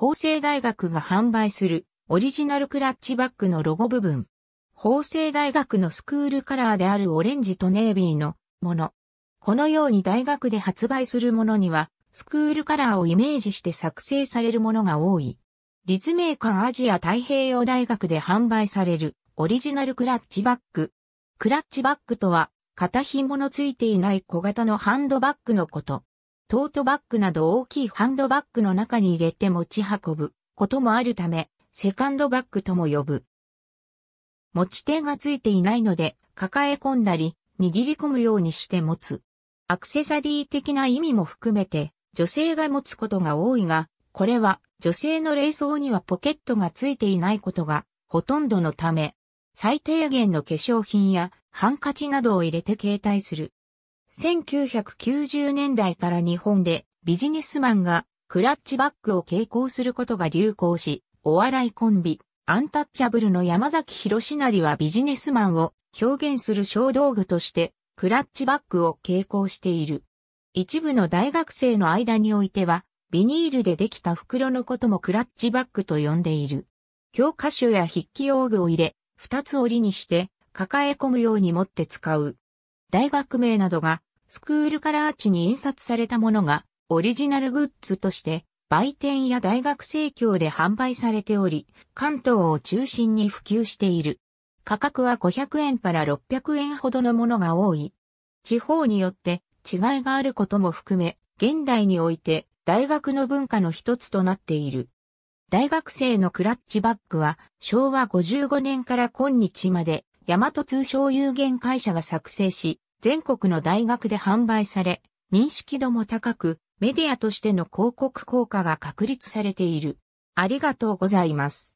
法政大学が販売するオリジナルクラッチバッグのロゴ部分。法政大学のスクールカラーであるオレンジとネイビーのもの。このように大学で発売するものには、スクールカラーをイメージして作成されるものが多い。立命館アジア太平洋大学で販売されるオリジナルクラッチバッグ。クラッチバッグとは、片紐のついていない小型のハンドバッグのこと。トートバッグなど大きいハンドバッグの中に入れて持ち運ぶこともあるため、セカンドバッグとも呼ぶ。持ち手がついていないので、抱え込んだり、握り込むようにして持つ。アクセサリー的な意味も含めて、女性が持つことが多いが、これは女性の冷蔵にはポケットがついていないことがほとんどのため、最低限の化粧品やハンカチなどを入れて携帯する1990年代から日本でビジネスマンがクラッチバックを傾向することが流行し、お笑いコンビ、アンタッチャブルの山崎博成はビジネスマンを表現する小道具としてクラッチバックを傾向している。一部の大学生の間においては、ビニールでできた袋のこともクラッチバッグと呼んでいる。教科書や筆記用具を入れ、二つ折りにして抱え込むように持って使う。大学名などがスクールカラー地に印刷されたものがオリジナルグッズとして売店や大学生協で販売されており、関東を中心に普及している。価格は500円から600円ほどのものが多い。地方によって違いがあることも含め、現代において大学の文化の一つとなっている。大学生のクラッチバッグは昭和55年から今日まで大和通商有限会社が作成し、全国の大学で販売され、認識度も高く、メディアとしての広告効果が確立されている。ありがとうございます。